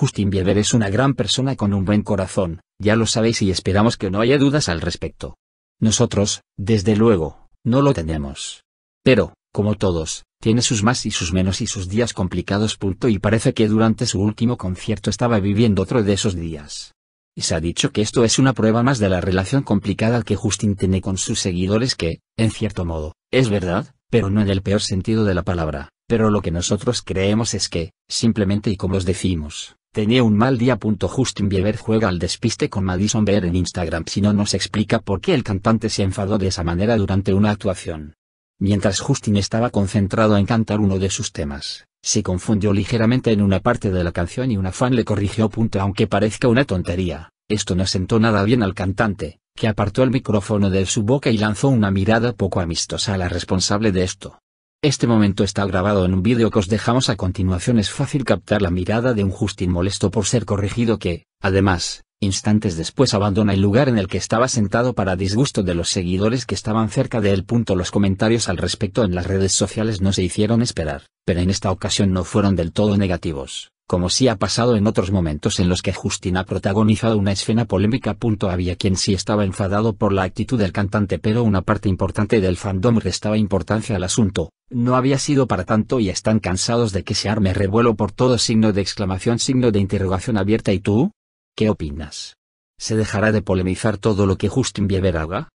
Justin Bieber es una gran persona con un buen corazón, ya lo sabéis y esperamos que no haya dudas al respecto. Nosotros, desde luego, no lo tenemos. Pero, como todos, tiene sus más y sus menos y sus días complicados. Punto y parece que durante su último concierto estaba viviendo otro de esos días. Y se ha dicho que esto es una prueba más de la relación complicada que Justin tiene con sus seguidores que, en cierto modo, es verdad, pero no en el peor sentido de la palabra, pero lo que nosotros creemos es que, simplemente y como os decimos, Tenía un mal día. Justin Bieber juega al despiste con Madison Beer en Instagram si no nos explica por qué el cantante se enfadó de esa manera durante una actuación. Mientras Justin estaba concentrado en cantar uno de sus temas, se confundió ligeramente en una parte de la canción y una fan le corrigió. Aunque parezca una tontería, esto no sentó nada bien al cantante, que apartó el micrófono de su boca y lanzó una mirada poco amistosa a la responsable de esto. Este momento está grabado en un vídeo que os dejamos a continuación. Es fácil captar la mirada de un Justin molesto por ser corregido que, además, instantes después abandona el lugar en el que estaba sentado para disgusto de los seguidores que estaban cerca de él. Los comentarios al respecto en las redes sociales no se hicieron esperar, pero en esta ocasión no fueron del todo negativos, como sí si ha pasado en otros momentos en los que Justin ha protagonizado una escena polémica. Había quien sí estaba enfadado por la actitud del cantante pero una parte importante del fandom restaba importancia al asunto, no había sido para tanto y están cansados de que se arme revuelo por todo signo de exclamación, signo de interrogación abierta. ¿Y tú? ¿Qué opinas? ¿Se dejará de polemizar todo lo que Justin Bieber haga?